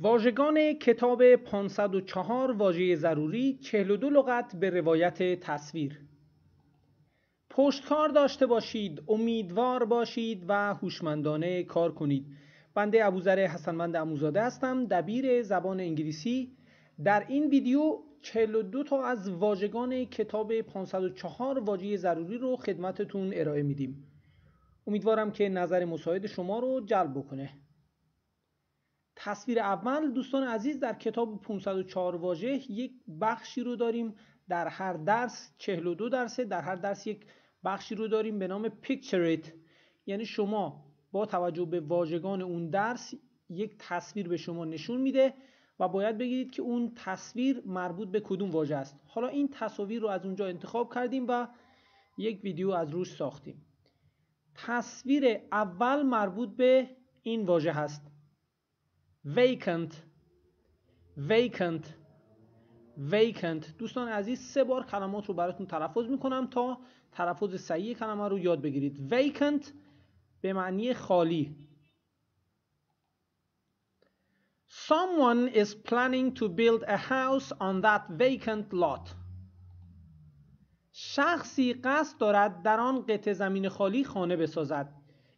واژگان کتاب 504 واژه ضروری 42 لغت به روایت تصویر پشتکار داشته باشید امیدوار باشید و هوشمندانه کار کنید بنده ابوذر حسنمند اموزاده هستم دبیر زبان انگلیسی در این ویدیو 42 تا از واژگان کتاب 504 واژه ضروری رو خدمتتون ارائه میدیم امیدوارم که نظر مساعد شما رو جلب بکنه تصویر اول دوستان عزیز در کتاب 504 واژه یک بخشی رو داریم در هر درس 42 درسه در هر درس یک بخشی رو داریم به نام it یعنی شما با توجه به واژگان اون درس یک تصویر به شما نشون میده و باید بگیرید که اون تصویر مربوط به کدوم واژه است حالا این تصاویر رو از اونجا انتخاب کردیم و یک ویدیو از روش ساختیم تصویر اول مربوط به این واژه هست vacant vacant vacant دوستان عزیز سه بار کلمات رو براتون تلفظ میکنم تا تلفظ صحیح کلمه رو یاد بگیرید vacant به معنی خالی Someone is planning to build a house on that vacant lot. شخصی قصد دارد در آن قطع زمین خالی خانه بسازد.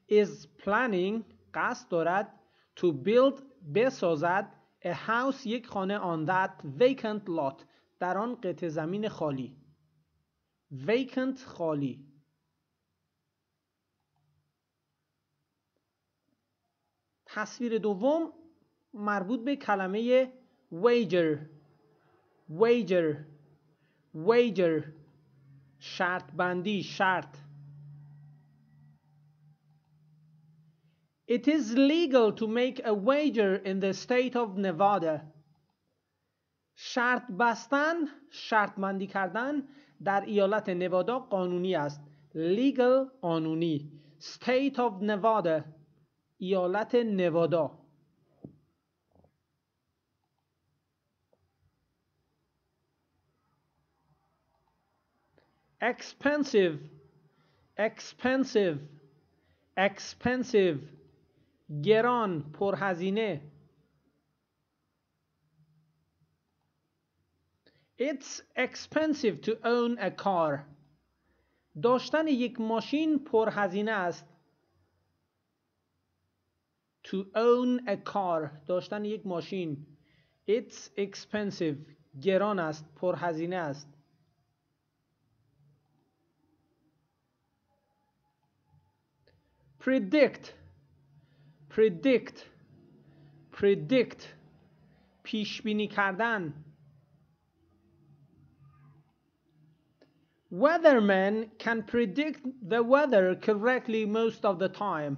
Is planning قصد دارد to build بسازد a house یک خانه on that vacant lot در آن قطع زمین خالی vacant خالی تصویر دوم مربوط به کلمه wager wager wager شرط بندی شرط It is legal to make a wager in the state of Nevada. شرط بستن شرطمندی کردن در ایالت نوادا قانونی است legal قانونی state of Nevada ایالت نوادا expensive expensive expensive گران پرهزینه It's expensive to own a car. داشتن یک ماشین پرهزینه است. To own a car. داشتن یک ماشین. It's expensive. گران است. پرهزینه است. Predict. predict predict پیش بینی کردن Weathermen can predict the weather correctly most of the time.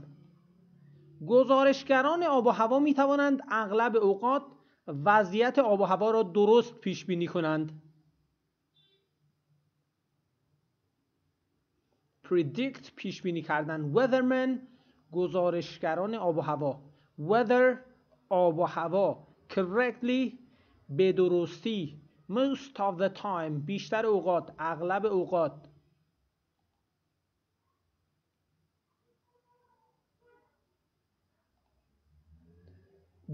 گزارشگران آب و هوا می توانند اغلب اوقات وضعیت آب و هوا را درست پیش بینی کنند. predict پیش بینی کردن weathermen گزارشگران آب و هوا weather آب و هوا correctly به درستی most of the time بیشتر اوقات اغلب اوقات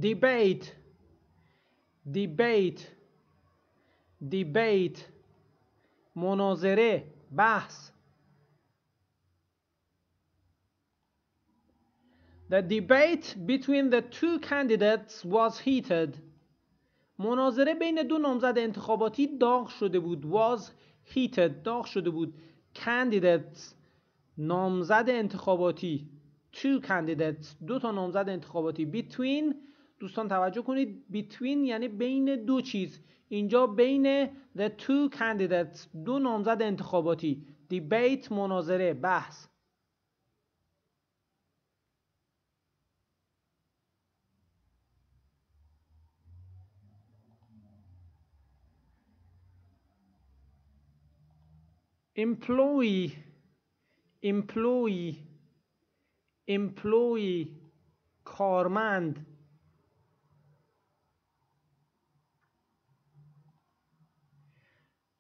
debate debate debate مناظره بحث The debate between the two candidates was heated. مناظره بین دو نامزد انتخاباتی داغ شده بود. Was heated. داغ شده بود. Candidates. نامزد انتخاباتی. Two candidates. دو تا نامزد انتخاباتی. Between. دوستان توجه کنید. Between یعنی بین دو چیز. اینجا بین the two candidates. دو نامزد انتخاباتی. Debate مناظره. بحث. employee employee employee کارمند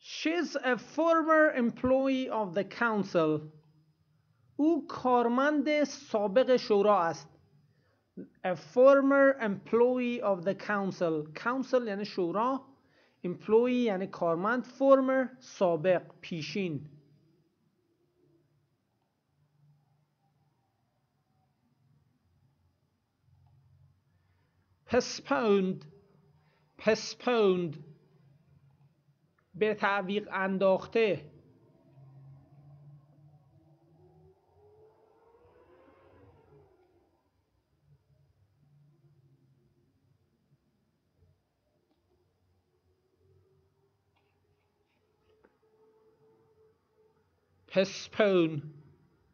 She's a former employee of the council. او کارمند سابق شورا است. A former employee of the council. Council یعنی شورا employee یعنی کارمند former سابق پیشین postponed postponed به تعویق انداخته پسپون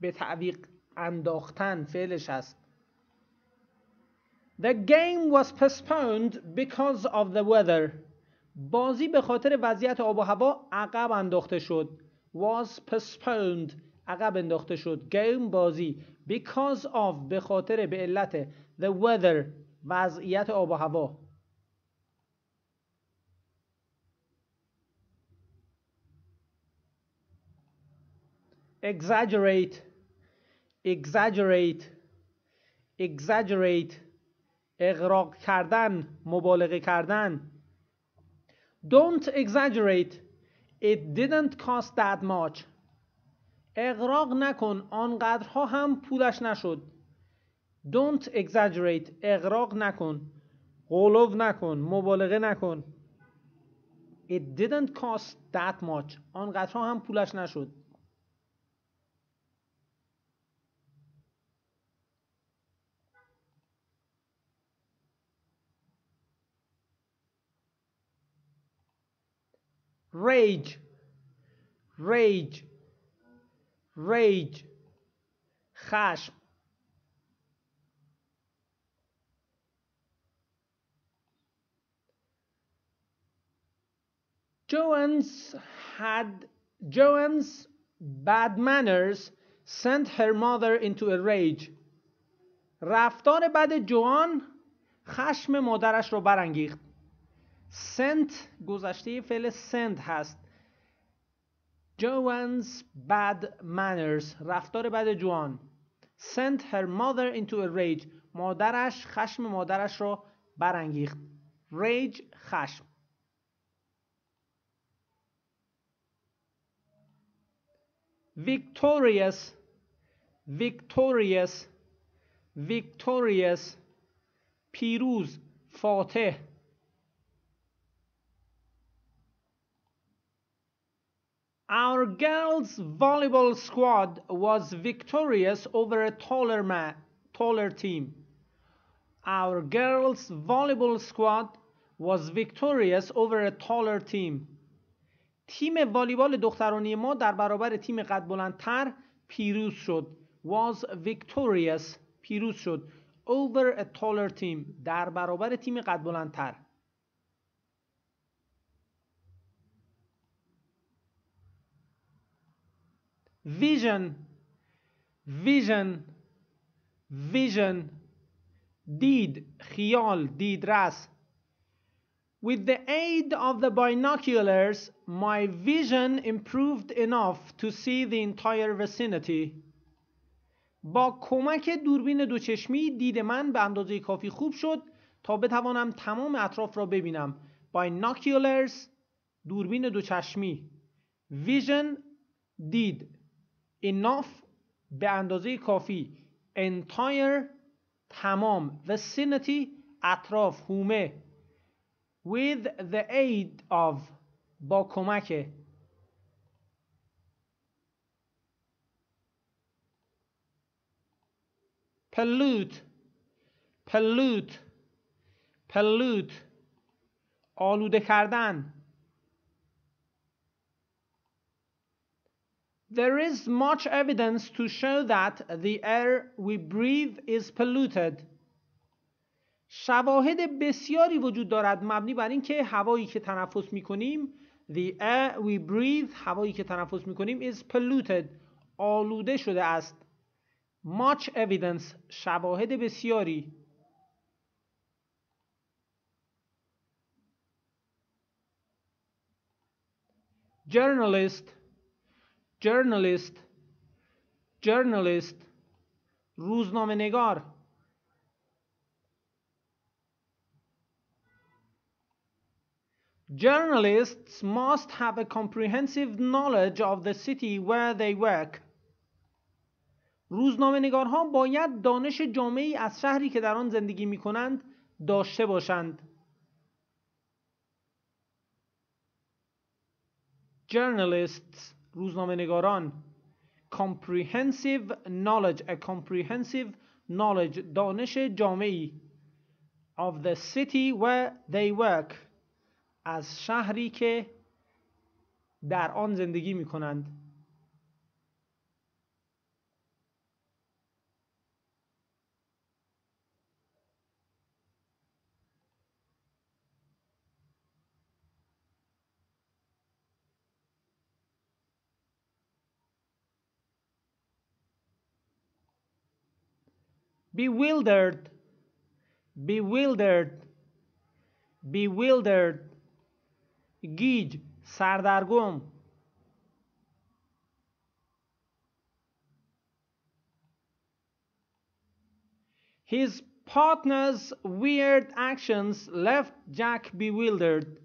به تعویق انداختن فعلش است. The game was postponed because of the weather. بازی به خاطر وضعیت آب و هوا عقب انداخته شد. Was postponed. عقب انداخته شد. Game بازی. Because of به خاطر به علت the weather وضعیت آب و هوا. exaggerate exaggerate exaggerate اغراق کردن مبالغه کردن don't exaggerate it didn't cost that much اغراق نکن آنقدرها هم پولش نشد don't exaggerate اغراق نکن غلو نکن مبالغه نکن it didn't cost that much آنقدرها هم پولش نشد rage rage rage خشم Joan's had Joan's bad manners sent her mother into a rage. رفتار بد جوان خشم مادرش رو برانگیخت. سنت گذشته فعل سنت هست جوانز bad manners رفتار بد جوان سنت هر mother into a rage مادرش خشم مادرش را برانگیخت rage خشم victorious victorious victorious پیروز فاتح Our girls' volleyball squad was victorious over a taller, man, taller team. Our girls' volleyball squad was victorious over a taller team. تیم والیبال دخترانی ما در برابر تیم قد بلندتر پیروز شد. Was victorious پیروز شد. Over a taller team در برابر تیم قد بلندتر. vision vision vision دید خیال دیدرس With the aid of the binoculars, my vision improved enough to see the entire vicinity. با کمک دوربین دوچشمی دید من به اندازه کافی خوب شد تا بتوانم تمام اطراف را ببینم. Binoculars دوربین دوچشمی Vision دید enough به اندازه کافی entire تمام vicinity اطراف هومه with the aid of با کمک pollute pollute pollute آلوده کردن There is much evidence to show that the air we breathe is polluted. شواهد بسیاری وجود دارد مبنی بر اینکه هوایی که تنفس می‌کنیم، The air we breathe هوایی که تنفس می‌کنیم، is polluted آلوده شده است Much evidence شواهد بسیاری Journalist journalist journalist روزنامه نگار Journalists must have a comprehensive knowledge of the city where they work. روزنامه ها باید دانش جامعی از شهری که در آن زندگی می کنند داشته باشند. Journalists روزنامه نگاران comprehensive knowledge a comprehensive knowledge دانش جامعی of the city where they work از شهری که در آن زندگی می کنند bewildered, bewildered, bewildered, gij, sardargum. His partner's weird actions left Jack bewildered.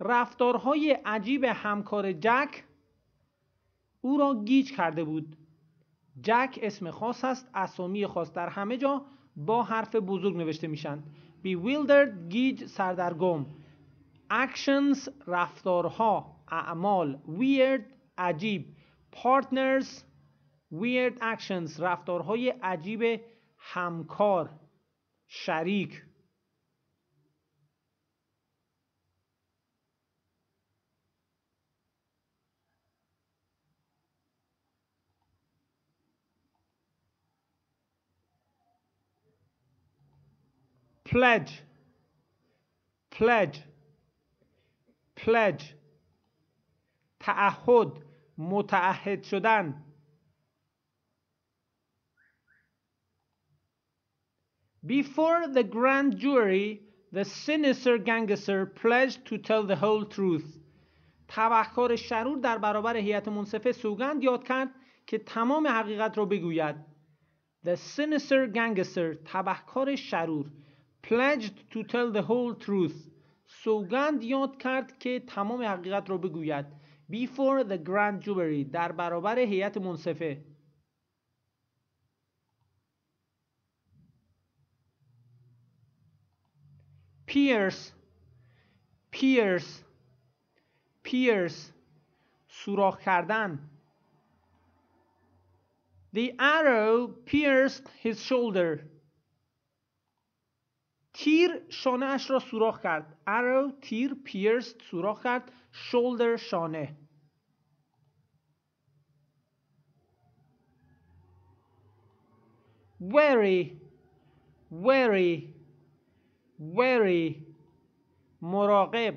رفتارهای عجیب همکار جک او را گیج کرده بود. جک اسم خاص است اسامی خاص در همه جا با حرف بزرگ نوشته میشن bewildered گیج سردرگم actions رفتارها اعمال weird عجیب partners weird actions رفتارهای عجیب همکار شریک pledge pledge pledge تعهد متعهد شدن Before the grand jury, the sinister gangster pledged to tell the whole truth. تبهکار شرور در برابر هیئت منصفه سوگند یاد کرد که تمام حقیقت را بگوید. The sinister gangster تبهکار شرور pledged to tell the whole truth سوگند یاد کرد که تمام حقیقت را بگوید before the grand jury در برابر هیئت منصفه پیرس پیرس پیرس سوراخ کردن The arrow pierced his shoulder تیر شانه اش را سوراخ کرد arrow تیر پیرس سوراخ کرد shoulder شانه very very very مراقب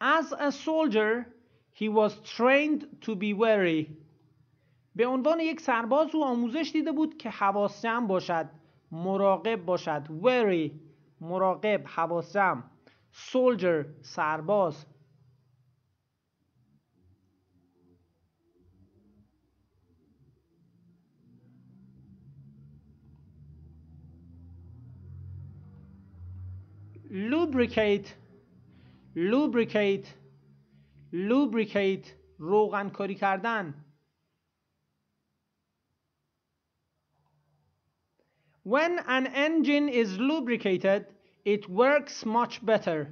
as a soldier He was trained to be wary. به عنوان یک سرباز او آموزش دیده بود که حواسم باشد مراقب باشد wary مراقب حواسم soldier سرباز lubricate lubricate لوبریکیت روغن کاری کردن When an engine is lubricated it works much better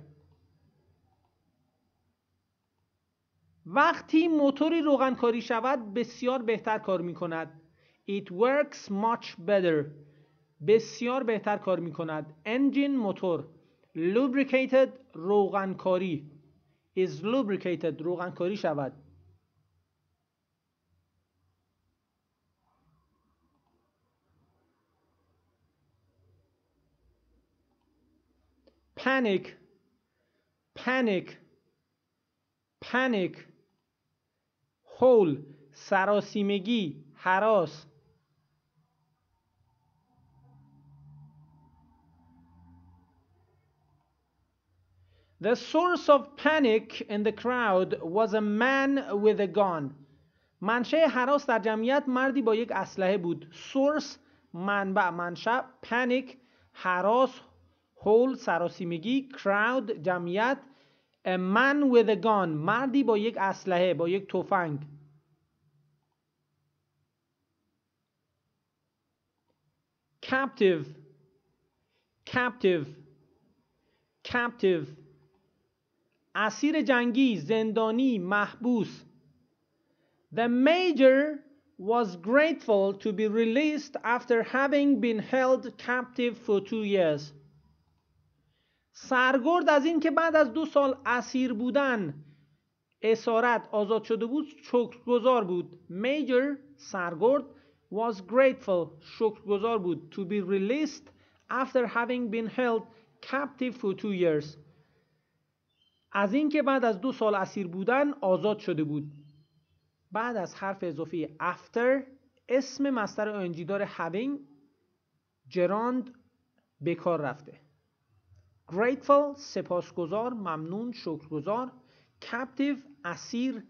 وقتی موتوری روغن کاری شود بسیار بهتر کار می کند It works much better بسیار بهتر کار می کند Engine موتور lubricated روغن کاری is lubricated روغن کاری شود panic panic panic hole سراسیمگی حراس The source of panic in the crowd was a man with a gun. منشه حراس در جمعیت مردی با یک اسلحه بود. Source منبع منشأ panic حراس هول سراسیمگی crowd جمعیت a man with a gun مردی با یک اسلحه با یک تفنگ captive captive captive اسیر جنگی زندانی محبوس The major was grateful to be released after having been held captive for two years. سرگرد از اینکه بعد از دو سال اسیر بودن اسارت آزاد شده بود شکرگزار بود Major سرگرد was grateful شکرگزار بود to be released after having been held captive for two years از اینکه بعد از دو سال اسیر بودن آزاد شده بود بعد از حرف اضافه after اسم مستر انجیدار having جراند به کار رفته grateful سپاسگزار ممنون شکرگزار captive اسیر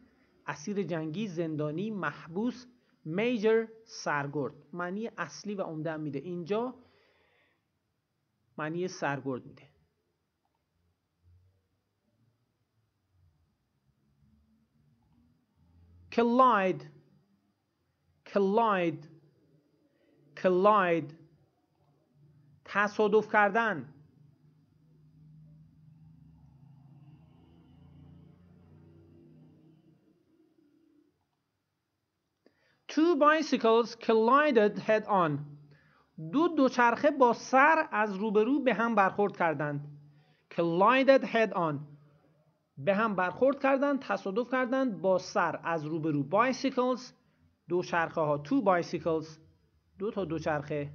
اسیر جنگی زندانی محبوس میجر سرگرد معنی اصلی و عمده میده اینجا معنی سرگرد میده collide collide collide تصادف کردن Two bicycles collided head on. دو دوچرخه با سر از روبرو به هم برخورد کردند. Collided head on. به هم برخورد کردند تصادف کردند با سر از روبرو بایسیکلز دو چرخه ها تو بایسیکلز دو تا دو چرخه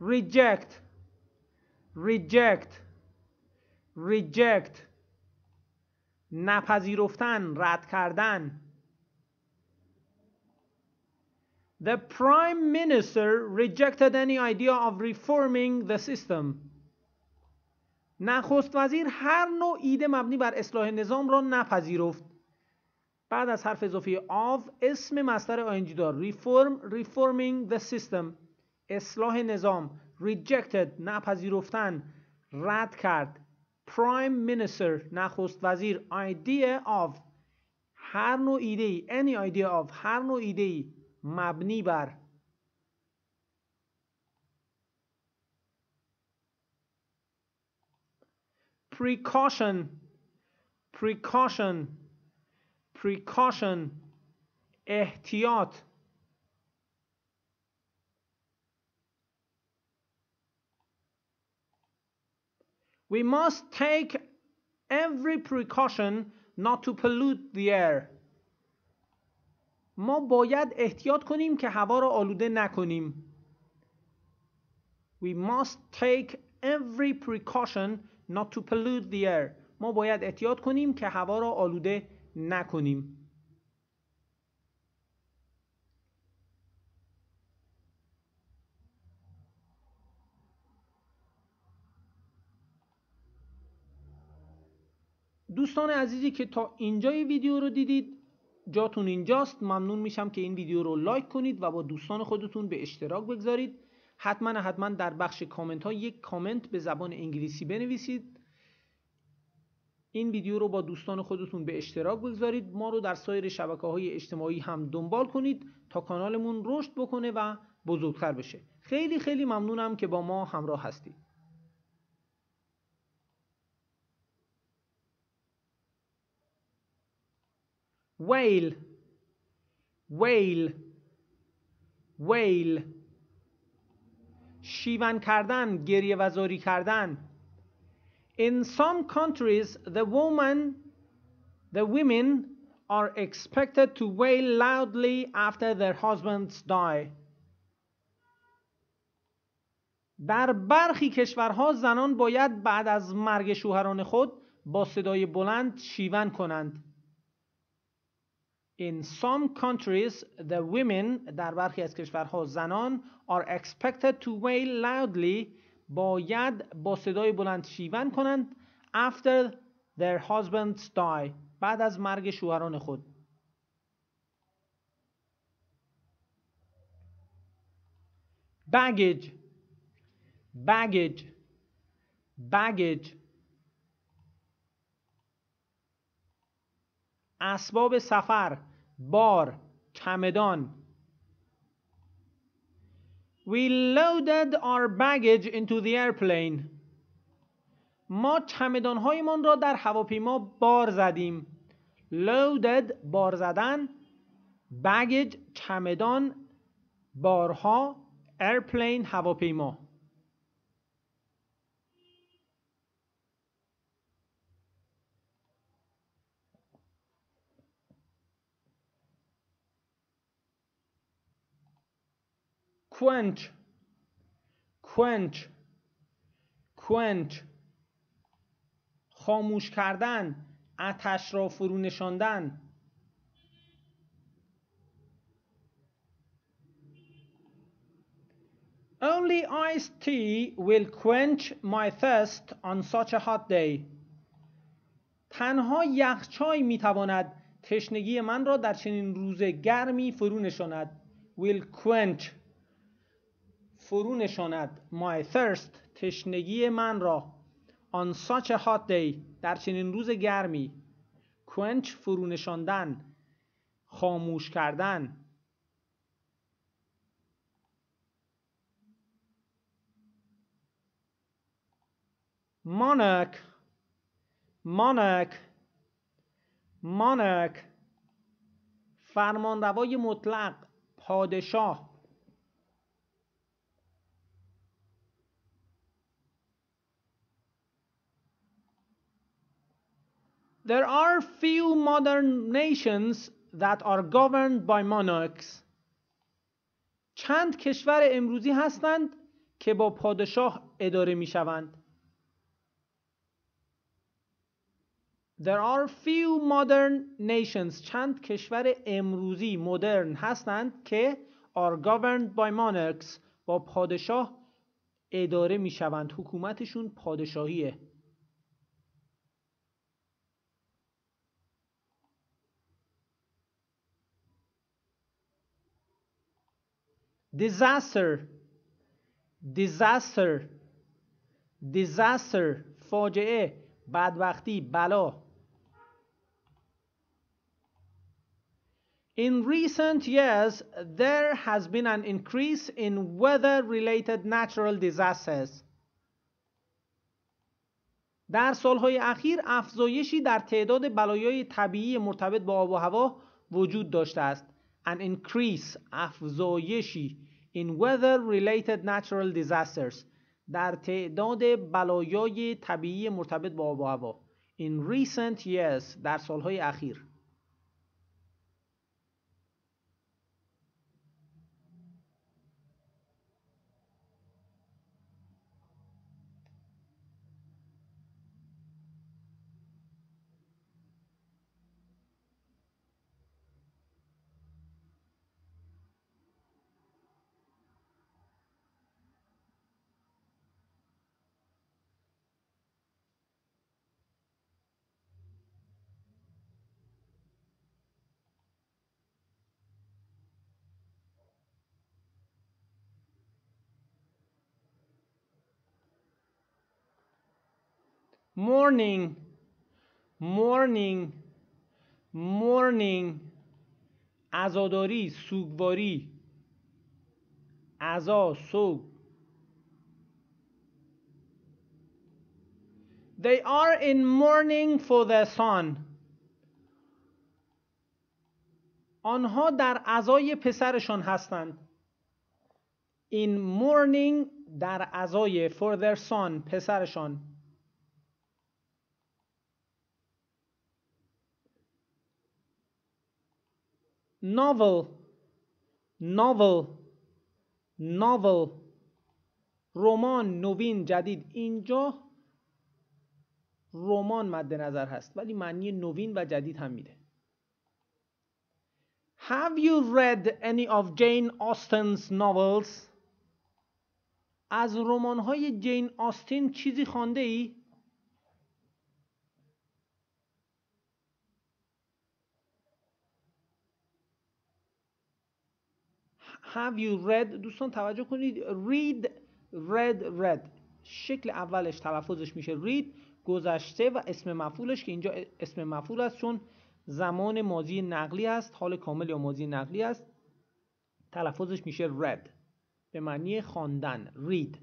ریجکت ریجکت ریجکت نپذیرفتن رد کردن The prime minister rejected any idea of reforming the system. نخست وزیر هر نوع ایده مبنی بر اصلاح نظام را نپذیرفت. بعد از حرف اضافه of اسم مصدر آینجی دار reform reforming the system اصلاح نظام rejected نپذیرفتن رد کرد prime minister نخست وزیر idea of هر نوع ایده ای any idea of هر نوع ایده ای مبنی بر precaution precaution precaution احتیاط We must take every precaution not to pollute the air. ما باید احتیاط کنیم که هوا را آلوده نکنیم We must take every precaution not to pollute the air ما باید احتیاط کنیم که هوا را آلوده نکنیم دوستان عزیزی که تا اینجای ویدیو رو دیدید جاتون اینجاست ممنون میشم که این ویدیو رو لایک کنید و با دوستان خودتون به اشتراک بگذارید حتما حتما در بخش کامنت ها یک کامنت به زبان انگلیسی بنویسید این ویدیو رو با دوستان خودتون به اشتراک بگذارید ما رو در سایر شبکه های اجتماعی هم دنبال کنید تا کانالمون رشد بکنه و بزرگتر بشه خیلی خیلی ممنونم که با ما همراه هستید ویل ویل ویل شیون کردن گریه وزاری کردن In some countries the woman the women are expected to wail loudly after their husbands die در برخی کشورها زنان باید بعد از مرگ شوهران خود با صدای بلند شیون کنند In some countries, the women در برخی از کشورها زنان are expected to wail loudly باید با صدای بلند شیون کنند after their husbands die بعد از مرگ شوهران خود baggage baggage baggage اسباب سفر بار چمدان We loaded our baggage into the airplane ما هایمان را در هواپیما بار زدیم loaded بار زدن baggage چمدان بارها airplane هواپیما quench quench quench خاموش کردن آتش را فرو نشاندن Only iced tea will quench my thirst on such a hot day. تنها یخچای میتواند تشنگی من را در چنین روز گرمی فرو نشاند. Will quench فرو نشاند My thirst تشنگی من را On such a hot day در چنین روز گرمی Quench فرو نشاندن خاموش کردن monarch monarch monarch فرمانروای مطلق پادشاه There are few modern nations that are governed by monarchs. چند کشور امروزی هستند که با پادشاه اداره می شوند. There are few modern nations چند کشور امروزی مدرن هستند که are governed by monarchs با پادشاه اداره می شوند. حکومتشون پادشاهیه. disaster disaster disaster فاجعه وقتی بلا In recent years, there has been an increase in weather-related natural disasters. در سالهای اخیر افزایشی در تعداد بلایای طبیعی مرتبط با آب و هوا وجود داشته است. An increase افزایشی in weather-related natural disasters در تعداد بلایای طبیعی مرتبط با آب و هوا in recent years در سالهای اخیر morning morning morning عزاداری سوگواری عزا سوگ They are in mourning for the son. آنها در عزای پسرشان هستند. In mourning در عزای for their son پسرشان. novel novel novel رمان نوین جدید اینجا رمان مد نظر هست ولی معنی نوین و جدید هم میده Have you read any of Jane Austen's novels? از رمان های جین آستین چیزی خوانده ای؟ have you read دوستان توجه کنید read read read شکل اولش تلفظش میشه read گذشته و اسم مفعولش که اینجا اسم مفعول است چون زمان ماضی نقلی است حال کامل یا ماضی نقلی است تلفظش میشه read به معنی خواندن read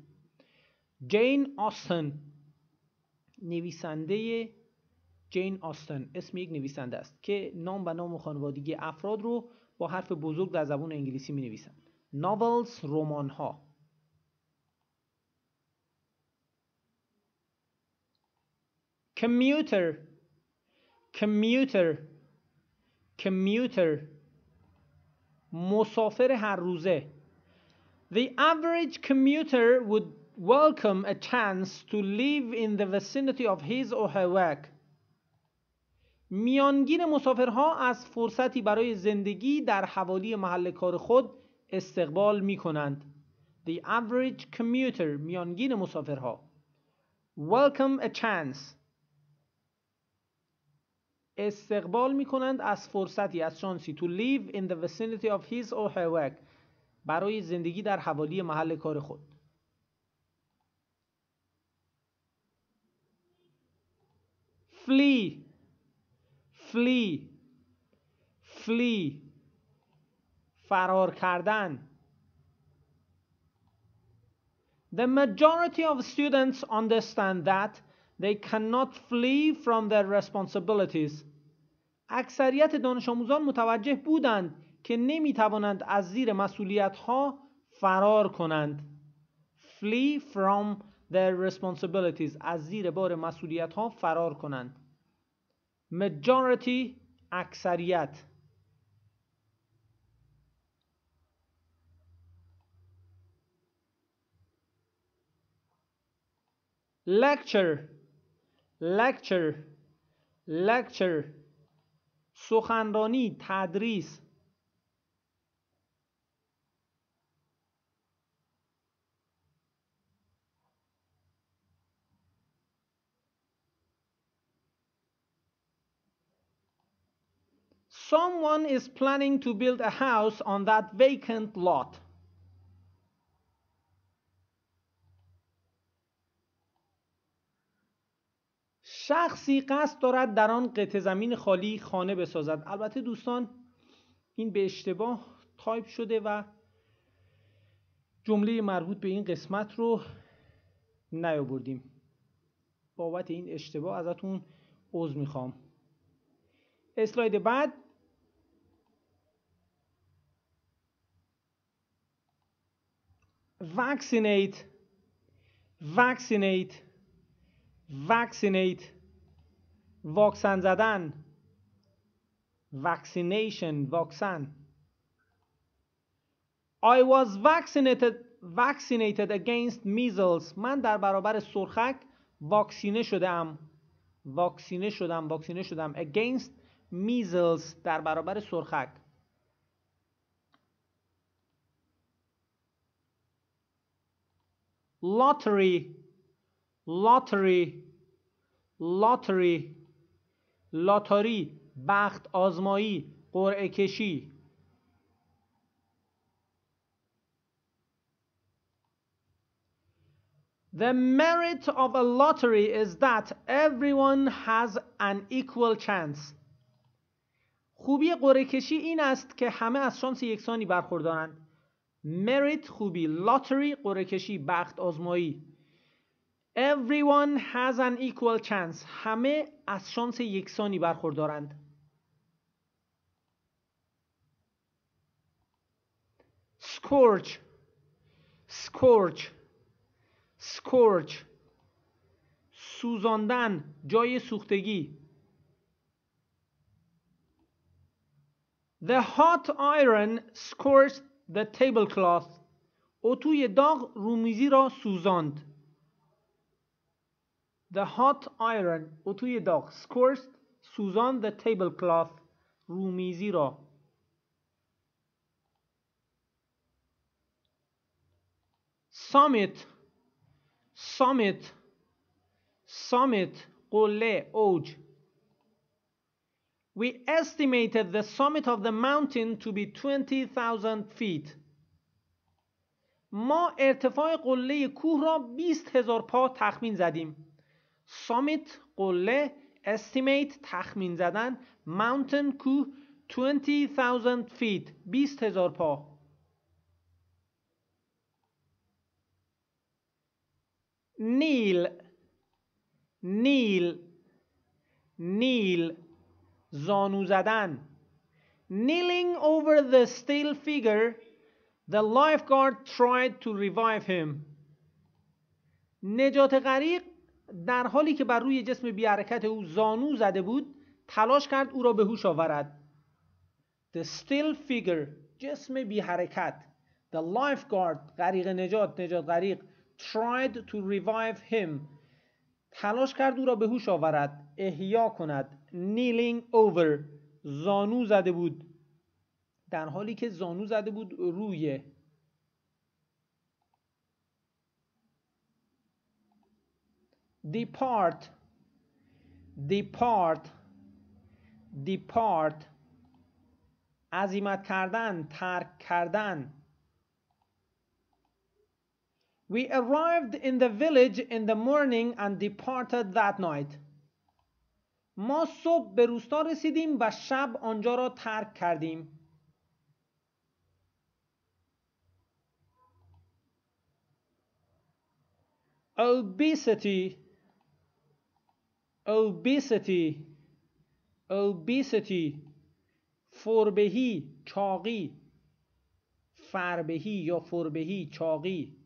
جین آستن نویسنده جین آستن اسم یک نویسنده است که نام و نام خانوادگی افراد رو با حرف بزرگ در زبان انگلیسی می نویسند novels رومان ها commuter commuter commuter مسافر هر روزه The average commuter would welcome a chance to live in the vicinity of his or her work میانگین مسافرها از فرصتی برای زندگی در حوالی محل کار خود استقبال می کنند. The average commuter میانگین مسافرها Welcome a chance استقبال می کنند از فرصتی از شانسی to live in the vicinity of his or her work برای زندگی در حوالی محل کار خود flee flee flee فرار کردن The majority of students understand that they cannot flee from their responsibilities. اکثریت دانش آموزان متوجه بودند که نمی توانند از زیر مسئولیت ها فرار کنند. Flee from their responsibilities. از زیر بار مسئولیت ها فرار کنند. majority اکثریت lecture lecture lecture سخنرانی تدریس Someone is planning to build a house on that vacant lot. شخصی قصد دارد در آن قطع زمین خالی خانه بسازد البته دوستان این به اشتباه تایپ شده و جمله مربوط به این قسمت رو نیاوردیم بابت این اشتباه ازتون عذر میخوام اسلاید بعد vaccinate vaccinate vaccinate واکسن زدن vaccination واکسن I was vaccinated vaccinated against measles من در برابر سرخک واکسینه شدم واکسینه شدم واکسینه شدم against measles در برابر سرخک lottery lottery lottery لاتاری بخت آزمایی قرعه کشی The merit of a lottery is that everyone has an equal chance. خوبی قرعه کشی این است که همه از شانس یکسانی برخوردارند. merit خوبی لاتری قرعه کشی بخت آزمایی everyone has an equal chance همه از شانس یکسانی برخوردارند scorch scorch scorch سوزاندن جای سوختگی The hot iron scorched The tablecloth اتوی داغ رومیزی را سوزاند The hot iron اتوی داغ scorched سوزاند the tablecloth رومیزی را summit summit summit قله اوج We estimated the summit of the mountain to be 20,000 feet. ما ارتفاع قله کوه را 20,000 پا تخمین زدیم. Summit قله estimate تخمین زدن mountain کوه 20,000 feet 20,000 پا نیل نیل نیل زانو زدن Kneeling over the still figure The lifeguard tried to revive him نجات غریق در حالی که بر روی جسم بی حرکت او زانو زده بود تلاش کرد او را به هوش آورد The still figure جسم بی حرکت The lifeguard غریق نجات نجات غریق tried to revive him تلاش کرد او را به هوش آورد احیا کند kneeling over زانو زده بود در حالی که زانو زده بود روی depart depart depart عظیمت کردن ترک کردن We arrived in the village in the morning and departed that night. ما صبح به روستا رسیدیم و شب آنجا را ترک کردیم obesity obesity obesity فربهی چاقی فربهی یا فربهی چاقی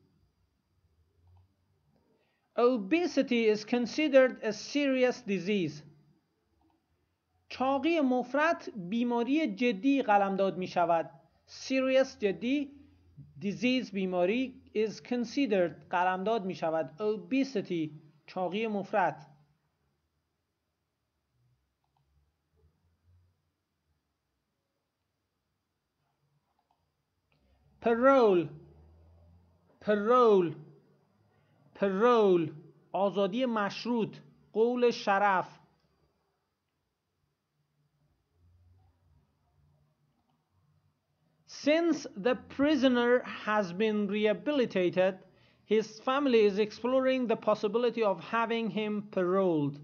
obesity is considered a serious disease چاقی مفرد بیماری جدی قلمداد می شود serious جدی دیزیز بیماری is considered قلمداد می شود obesity چاقی مفرد پرول پرول پرول آزادی مشروط قول شرف Since the prisoner has been rehabilitated, his family is exploring the possibility of having him paroled.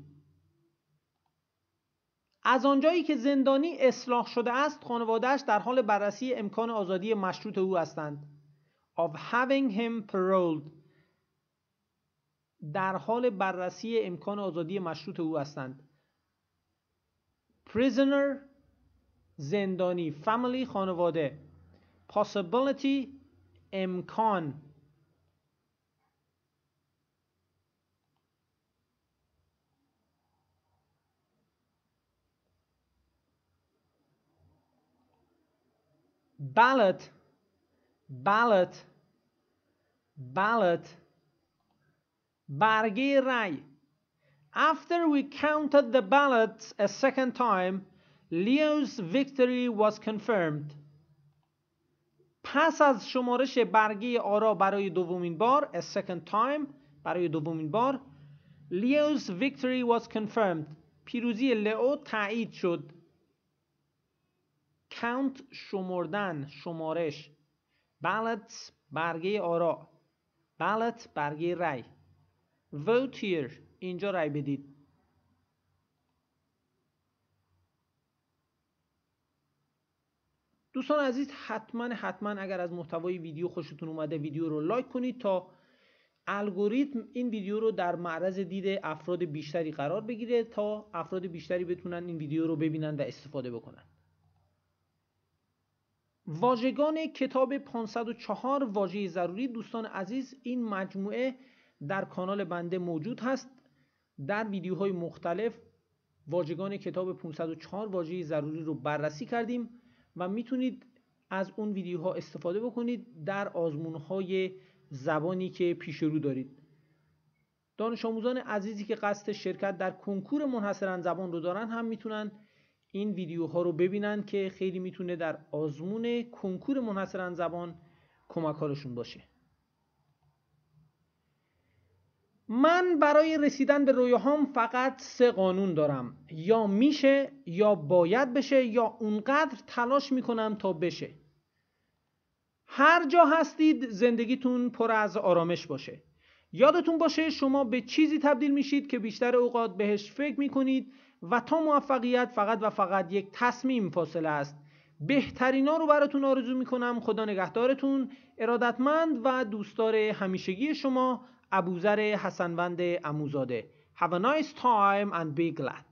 از آنجایی که زندانی اصلاح شده است خانوادهش در حال بررسی امکان آزادی مشروط او هستند of having him paroled در حال بررسی امکان آزادی مشروط او هستند prisoner زندانی family خانواده possibility امکان ballot ballot ballot برگه rai After we counted the ballots a second time, Leo's victory was confirmed. پس از شمارش برگه آرا برای دومین بار a second time برای دومین بار Leo's victory was confirmed پیروزی لئو تایید شد count شمردن شمارش ballot برگه آرا ballot برگه رای vote here اینجا رای بدید دوستان عزیز حتما حتما اگر از محتوای ویدیو خوشتون اومده ویدیو رو لایک کنید تا الگوریتم این ویدیو رو در معرض دید افراد بیشتری قرار بگیره تا افراد بیشتری بتونن این ویدیو رو ببینن و استفاده بکنن واژگان کتاب 504 واژه ضروری دوستان عزیز این مجموعه در کانال بنده موجود هست در ویدیوهای مختلف واژگان کتاب 504 واژه ضروری رو بررسی کردیم و میتونید از اون ویدیوها استفاده بکنید در آزمونهای زبانی که پیش رو دارید دانش آموزان عزیزی که قصد شرکت در کنکور منحصرا زبان رو دارن هم میتونن این ویدیوها رو ببینن که خیلی میتونه در آزمون کنکور منحصرا زبان کمک باشه من برای رسیدن به رویاهام فقط سه قانون دارم یا میشه یا باید بشه یا اونقدر تلاش میکنم تا بشه هر جا هستید زندگیتون پر از آرامش باشه یادتون باشه شما به چیزی تبدیل میشید که بیشتر اوقات بهش فکر میکنید و تا موفقیت فقط و فقط یک تصمیم فاصله است بهترین ها رو براتون آرزو میکنم خدا نگهدارتون ارادتمند و دوستدار همیشگی شما ابوذر حسنوند اموزاده Have a nice time and be glad